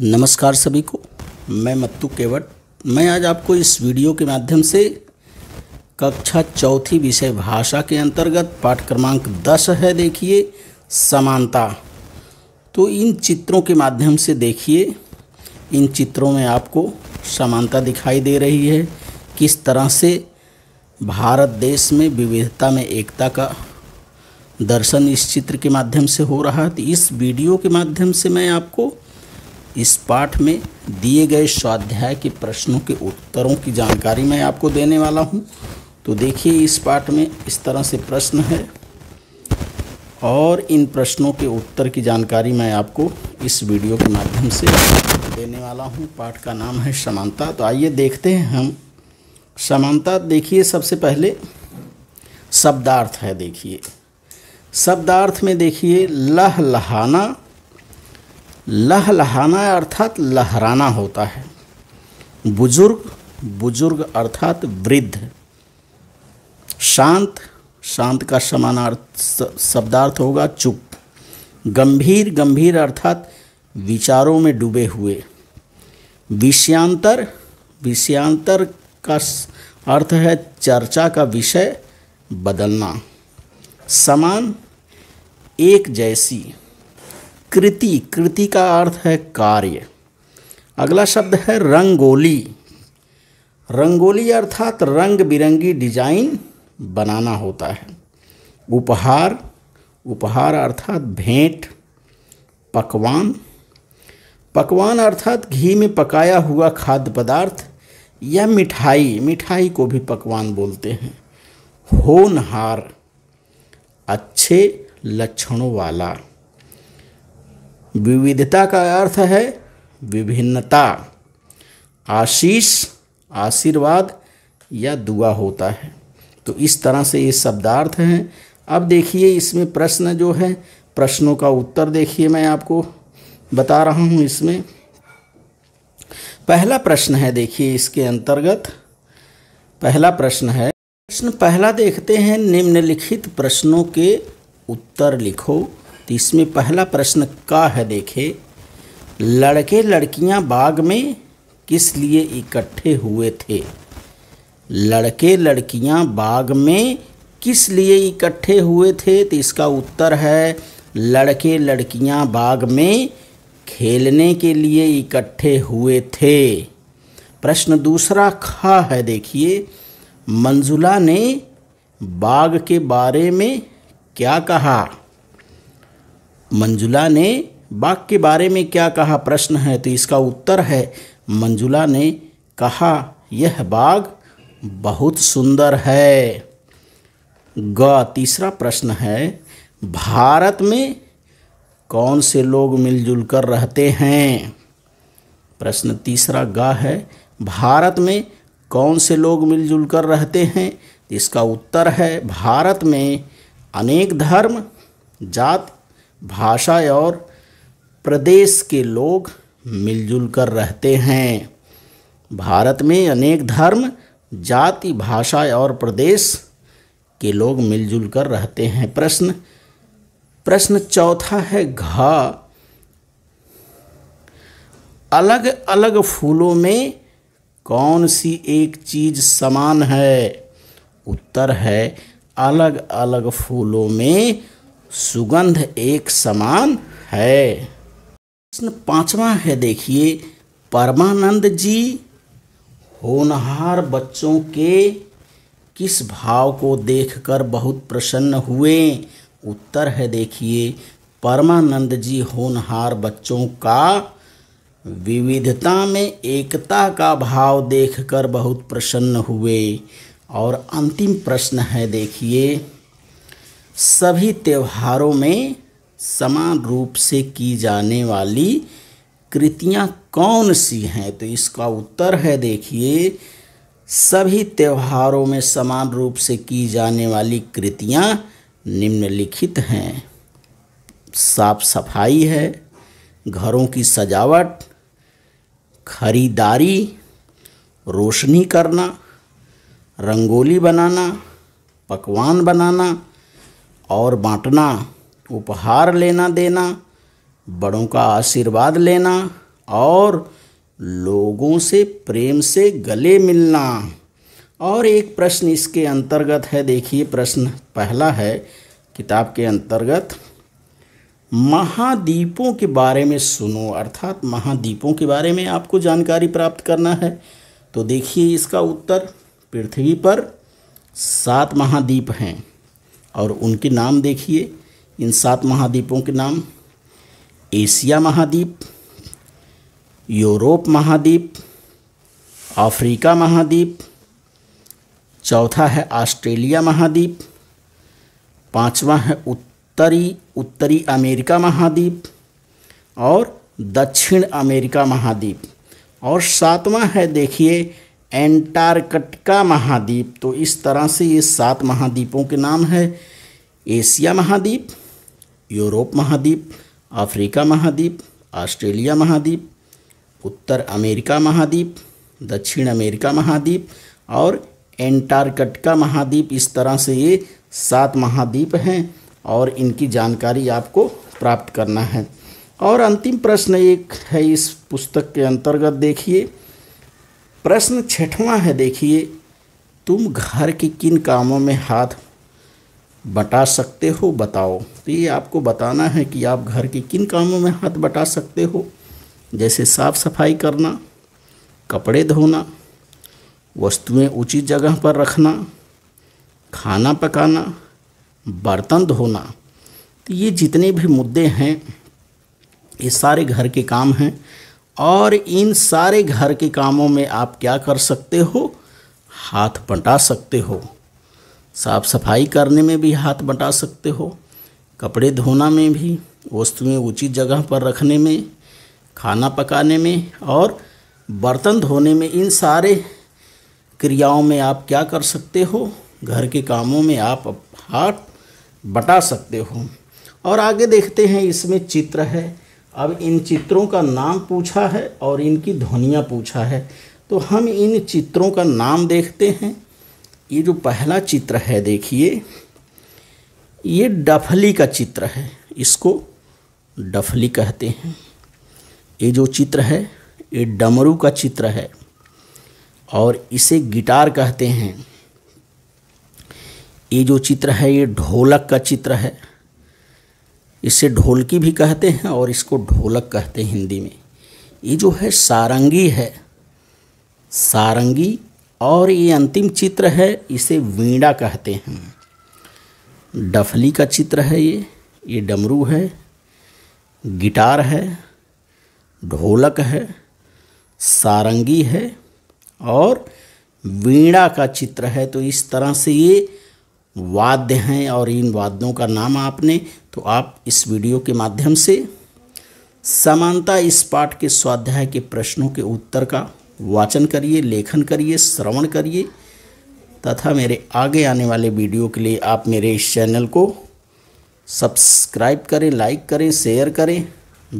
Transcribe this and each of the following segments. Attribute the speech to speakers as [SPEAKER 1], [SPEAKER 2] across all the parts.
[SPEAKER 1] नमस्कार सभी को मैं मत्तू केवट मैं आज आपको इस वीडियो के माध्यम से कक्षा चौथी विषय भाषा के अंतर्गत पाठ क्रमांक दस है देखिए समानता तो इन चित्रों के माध्यम से देखिए इन चित्रों में आपको समानता दिखाई दे रही है किस तरह से भारत देश में विविधता में एकता का दर्शन इस चित्र के माध्यम से हो रहा है तो इस वीडियो के माध्यम से मैं आपको इस पाठ में दिए गए स्वाध्याय के प्रश्नों के उत्तरों की जानकारी मैं आपको देने वाला हूँ तो देखिए इस पाठ में इस तरह से प्रश्न है और इन प्रश्नों के उत्तर की जानकारी मैं आपको इस वीडियो के माध्यम से देने वाला हूँ पाठ का नाम है समानता तो आइए देखते हैं हम समानता देखिए सबसे पहले शब्दार्थ है देखिए शब्दार्थ में देखिए लह लहाना लह लहाना अर्थात लहराना होता है बुजुर्ग बुजुर्ग अर्थात वृद्ध शांत शांत का समानार्थ शब्दार्थ होगा चुप गंभीर गंभीर अर्थात विचारों में डूबे हुए विषयांतर विषयांतर का अर्थ है चर्चा का विषय बदलना समान एक जैसी कृति कृति का अर्थ है कार्य अगला शब्द है रंगोली रंगोली अर्थात रंग बिरंगी डिजाइन बनाना होता है उपहार उपहार अर्थात भेंट पकवान पकवान अर्थात घी में पकाया हुआ खाद्य पदार्थ या मिठाई मिठाई को भी पकवान बोलते हैं होनहार अच्छे लक्षणों वाला विविधता का अर्थ है विभिन्नता आशीष आशीर्वाद या दुआ होता है तो इस तरह से ये शब्दार्थ हैं अब देखिए इसमें प्रश्न जो है प्रश्नों का उत्तर देखिए मैं आपको बता रहा हूँ इसमें पहला प्रश्न है देखिए इसके अंतर्गत पहला प्रश्न है प्रश्न पहला देखते हैं निम्नलिखित प्रश्नों के उत्तर लिखो तो इसमें पहला प्रश्न का है देखे लड़के लड़कियां बाग में किस लिए इकट्ठे हुए थे लड़के लड़कियां बाग में किस लिए इकट्ठे हुए थे तो इसका उत्तर है लड़के लड़कियां बाग में खेलने के लिए इकट्ठे हुए थे प्रश्न दूसरा खा है देखिए मंजुला ने बाघ के बारे में क्या कहा मंजुला ने बाघ के बारे में क्या कहा प्रश्न है तो इसका उत्तर है मंजुला ने कहा यह बाघ बहुत सुंदर है ग तीसरा प्रश्न है भारत में कौन से लोग मिलजुल कर रहते हैं प्रश्न तीसरा गा है भारत में कौन से लोग मिलजुल कर रहते हैं इसका उत्तर है भारत में अनेक धर्म जात भाषा और प्रदेश के लोग मिलजुल कर रहते हैं भारत में अनेक धर्म जाति भाषा और प्रदेश के लोग मिलजुल कर रहते हैं प्रश्न प्रश्न चौथा है घा अलग अलग फूलों में कौन सी एक चीज समान है उत्तर है अलग अलग फूलों में सुगंध एक समान है प्रश्न पांचवा है देखिए परमानंद जी होनहार बच्चों के किस भाव को देखकर बहुत प्रसन्न हुए उत्तर है देखिए परमानंद जी होनहार बच्चों का विविधता में एकता का भाव देखकर बहुत प्रसन्न हुए और अंतिम प्रश्न है देखिए सभी त्योहारों में समान रूप से की जाने वाली कृतियां कौन सी हैं तो इसका उत्तर है देखिए सभी त्योहारों में समान रूप से की जाने वाली कृतियां निम्नलिखित हैं साफ सफाई है घरों की सजावट खरीदारी रोशनी करना रंगोली बनाना पकवान बनाना और बांटना उपहार लेना देना बड़ों का आशीर्वाद लेना और लोगों से प्रेम से गले मिलना और एक प्रश्न इसके अंतर्गत है देखिए प्रश्न पहला है किताब के अंतर्गत महाद्वीपों के बारे में सुनो अर्थात महाद्वीपों के बारे में आपको जानकारी प्राप्त करना है तो देखिए इसका उत्तर पृथ्वी पर सात महाद्वीप हैं और उनके नाम देखिए इन सात महाद्वीपों के नाम एशिया महाद्वीप यूरोप महाद्वीप अफ्रीका महाद्वीप चौथा है ऑस्ट्रेलिया महाद्वीप पांचवा है उत्तरी उत्तरी अमेरिका महाद्वीप और दक्षिण अमेरिका महाद्वीप और सातवां है देखिए एंटार्कटिका महाद्वीप तो इस तरह से ये सात महाद्वीपों के नाम है एशिया महाद्वीप यूरोप महाद्वीप अफ्रीका महाद्वीप ऑस्ट्रेलिया महाद्वीप उत्तर अमेरिका महाद्वीप दक्षिण अमेरिका महाद्वीप और एंटार्कटिका महाद्वीप इस तरह से ये सात महाद्वीप हैं और इनकी जानकारी आपको प्राप्त करना है और अंतिम प्रश्न एक है इस पुस्तक के अंतर्गत देखिए प्रश्न छठवां है देखिए तुम घर के किन कामों में हाथ बटा सकते हो बताओ तो ये आपको बताना है कि आप घर के किन कामों में हाथ बटा सकते हो जैसे साफ सफाई करना कपड़े धोना वस्तुएं उचित जगह पर रखना खाना पकाना बर्तन धोना तो ये जितने भी मुद्दे हैं ये सारे घर के काम हैं और इन सारे घर के कामों में आप क्या कर सकते हो हाथ बंटा सकते हो साफ सफाई करने में भी हाथ बंटा सकते हो कपड़े धोना में भी वस्तुएं उचित जगह पर रखने में खाना पकाने में और बर्तन धोने में इन सारे क्रियाओं में आप क्या कर सकते हो घर के कामों में आप हाथ बटा सकते हो और आगे देखते हैं इसमें चित्र है अब इन चित्रों का नाम पूछा है और इनकी ध्वनियाँ पूछा है तो हम इन चित्रों का नाम देखते हैं ये जो पहला चित्र है देखिए ये डफली का चित्र है इसको डफली कहते हैं ये जो चित्र है ये डमरू का चित्र है और इसे गिटार कहते हैं ये जो चित्र है ये ढोलक का चित्र है इसे ढोलकी भी कहते हैं और इसको ढोलक कहते हैं हिंदी में ये जो है सारंगी है सारंगी और ये अंतिम चित्र है इसे वीणा कहते हैं डफली का चित्र है ये ये डमरू है गिटार है ढोलक है सारंगी है और वीणा का चित्र है तो इस तरह से ये वाद्य हैं और इन वाद्यों का नाम आपने तो आप इस वीडियो के माध्यम से समानता इस पाठ के स्वाध्याय के प्रश्नों के उत्तर का वाचन करिए लेखन करिए श्रवण करिए तथा मेरे आगे आने वाले वीडियो के लिए आप मेरे इस चैनल को सब्सक्राइब करें लाइक करें शेयर करें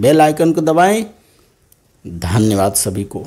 [SPEAKER 1] बेल आइकन को दबाएं धन्यवाद सभी को